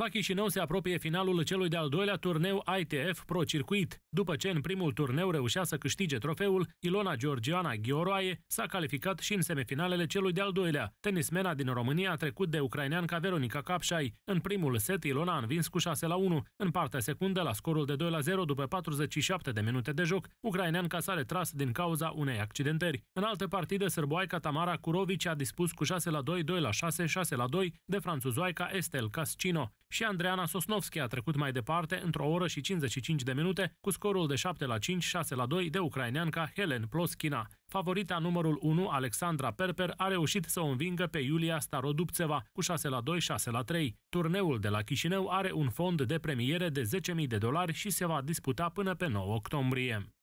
La Chișinău se apropie finalul celui de-al doilea turneu ITF Pro Circuit. După ce în primul turneu reușea să câștige trofeul, Ilona Georgiana Ghioroaie s-a calificat și în semifinalele celui de-al doilea. Tenismena din România a trecut de ucrainean ca Veronica Capșai. În primul set, Ilona a învins cu 6 la 1. În partea secundă, la scorul de 2 la 0 după 47 de minute de joc, ucraineanca s-a retras din cauza unei accidentări. În altă partidă, sârboaica Tamara Kurovici a dispus cu 6 la 2, 2 la 6, 6 la 2 de franțuzoaica Estel Cascino și Andreana Sosnovski a trecut mai departe într-o oră și 55 de minute cu scorul de 7 la 5, 6 la 2 de ucraineanca Helen Ploskina. Favorita numărul 1, Alexandra Perper, a reușit să o învingă pe Iulia Starodupțeva cu 6 la 2, 6 la 3. Turneul de la Chișinău are un fond de premiere de 10.000 de dolari și se va disputa până pe 9 octombrie.